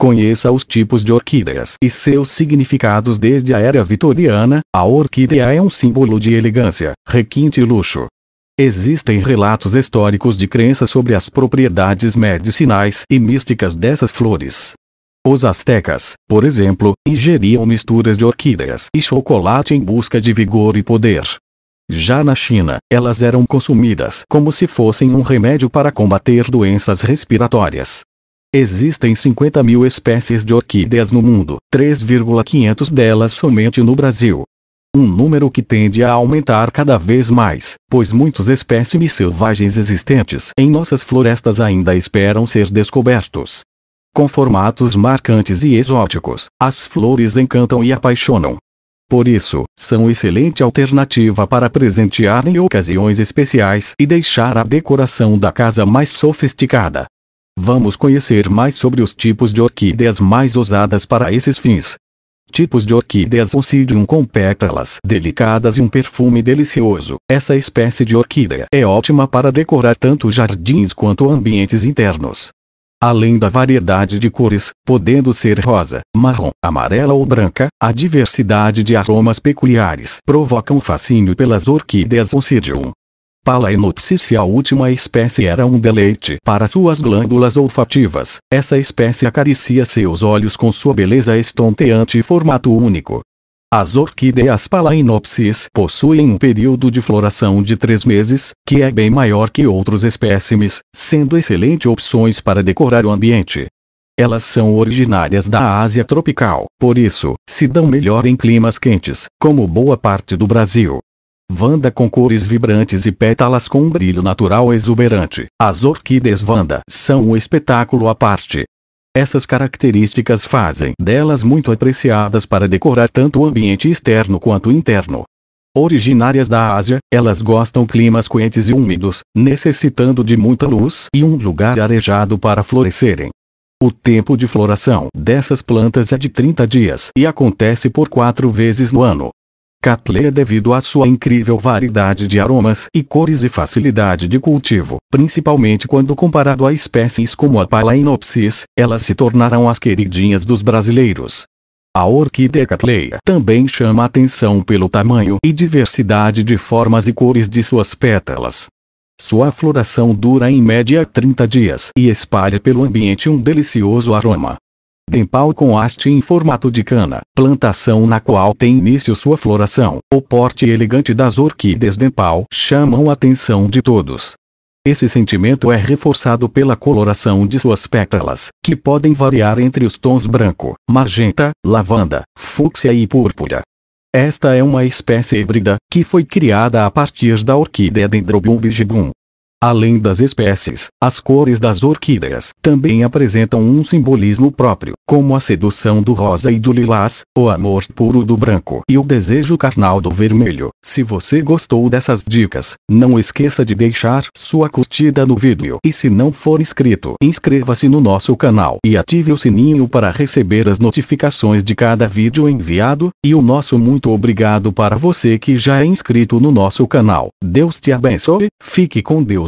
Conheça os tipos de orquídeas e seus significados desde a era vitoriana. A orquídea é um símbolo de elegância, requinte e luxo. Existem relatos históricos de crenças sobre as propriedades medicinais e místicas dessas flores. Os astecas, por exemplo, ingeriam misturas de orquídeas e chocolate em busca de vigor e poder. Já na China, elas eram consumidas como se fossem um remédio para combater doenças respiratórias. Existem 50 mil espécies de orquídeas no mundo, 3,500 delas somente no Brasil. Um número que tende a aumentar cada vez mais, pois muitos espécimes selvagens existentes em nossas florestas ainda esperam ser descobertos. Com formatos marcantes e exóticos, as flores encantam e apaixonam. Por isso, são excelente alternativa para presentear em ocasiões especiais e deixar a decoração da casa mais sofisticada. Vamos conhecer mais sobre os tipos de orquídeas mais usadas para esses fins. Tipos de orquídeas Oncidium com pétalas delicadas e um perfume delicioso. Essa espécie de orquídea é ótima para decorar tanto jardins quanto ambientes internos. Além da variedade de cores, podendo ser rosa, marrom, amarela ou branca, a diversidade de aromas peculiares provoca um fascínio pelas orquídeas Oncidium se a última espécie era um deleite para suas glândulas olfativas. Essa espécie acaricia seus olhos com sua beleza estonteante e formato único. As orquídeas Palaenopsis possuem um período de floração de três meses, que é bem maior que outros espécimes, sendo excelentes opções para decorar o ambiente. Elas são originárias da Ásia tropical, por isso, se dão melhor em climas quentes, como boa parte do Brasil. Vanda com cores vibrantes e pétalas com brilho natural exuberante. As orquídeas Vanda são um espetáculo à parte. Essas características fazem delas muito apreciadas para decorar tanto o ambiente externo quanto interno. Originárias da Ásia, elas gostam climas quentes e úmidos, necessitando de muita luz e um lugar arejado para florescerem. O tempo de floração dessas plantas é de 30 dias e acontece por quatro vezes no ano. Catleia devido à sua incrível variedade de aromas e cores e facilidade de cultivo, principalmente quando comparado a espécies como a Phalaenopsis, elas se tornaram as queridinhas dos brasileiros. A orquídea Catleia também chama atenção pelo tamanho e diversidade de formas e cores de suas pétalas. Sua floração dura em média 30 dias e espalha pelo ambiente um delicioso aroma, tem pau com haste em formato de cana, plantação na qual tem início sua floração. O porte elegante das orquídeas pau chamam a atenção de todos. Esse sentimento é reforçado pela coloração de suas pétalas, que podem variar entre os tons branco, magenta, lavanda, fúcsia e púrpura. Esta é uma espécie híbrida, que foi criada a partir da orquídea Dendrobium bigibum, Além das espécies, as cores das orquídeas também apresentam um simbolismo próprio, como a sedução do rosa e do lilás, o amor puro do branco e o desejo carnal do vermelho. Se você gostou dessas dicas, não esqueça de deixar sua curtida no vídeo e se não for inscrito, inscreva-se no nosso canal e ative o sininho para receber as notificações de cada vídeo enviado, e o nosso muito obrigado para você que já é inscrito no nosso canal. Deus te abençoe, fique com Deus